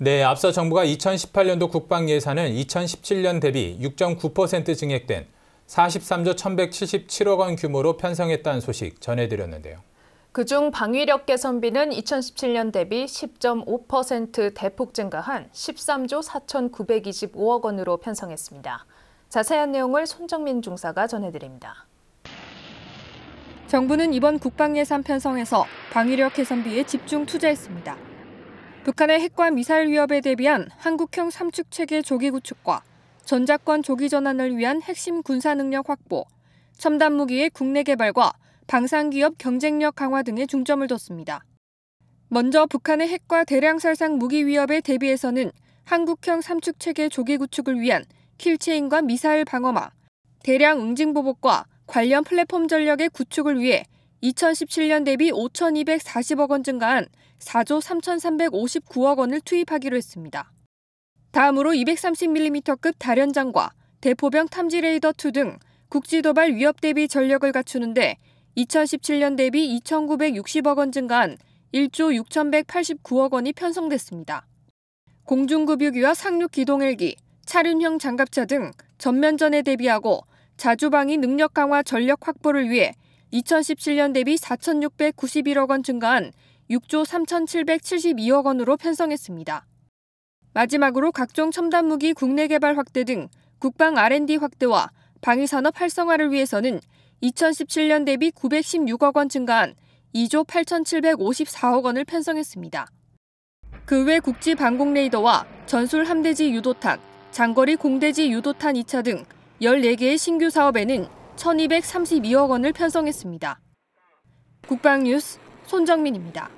네, 앞서 정부가 2018년도 국방 예산은 2017년 대비 6.9% 증액된 43조 1,177억 원 규모로 편성했다는 소식 전해드렸는데요. 그중 방위력 개선비는 2017년 대비 10.5% 대폭 증가한 13조 4,925억 원으로 편성했습니다. 자세한 내용을 손정민 중사가 전해드립니다. 정부는 이번 국방예산 편성에서 방위력 개선비에 집중 투자했습니다. 북한의 핵과 미사일 위협에 대비한 한국형 삼축 체계 조기 구축과 전작권 조기 전환을 위한 핵심 군사 능력 확보, 첨단 무기의 국내 개발과 방산기업 경쟁력 강화 등에 중점을 뒀습니다. 먼저 북한의 핵과 대량 살상 무기 위협에 대비해서는 한국형 삼축 체계 조기 구축을 위한 킬체인과 미사일 방어망, 대량 응징 보복과 관련 플랫폼 전력의 구축을 위해 2017년 대비 5,240억 원 증가한 4조 3,359억 원을 투입하기로 했습니다. 다음으로 230mm급 다련장과 대포병 탐지 레이더2 등 국지 도발 위협 대비 전력을 갖추는데 2017년 대비 2,960억 원 증가한 1조 6,189억 원이 편성됐습니다. 공중급유기와 상륙 기동헬기, 차륜형 장갑차 등 전면전에 대비하고 자주방위 능력 강화 전력 확보를 위해 2017년 대비 4,691억 원 증가한 6조 3,772억 원으로 편성했습니다. 마지막으로 각종 첨단 무기 국내 개발 확대 등 국방 R&D 확대와 방위산업 활성화를 위해서는 2017년 대비 916억 원 증가한 2조 8,754억 원을 편성했습니다. 그 외 국지 방공 레이더와 전술 함대지 유도탄, 장거리 공대지 유도탄 2차 등 14개의 신규 사업에는 1,232억 원을 편성했습니다. 국방뉴스 손정민입니다.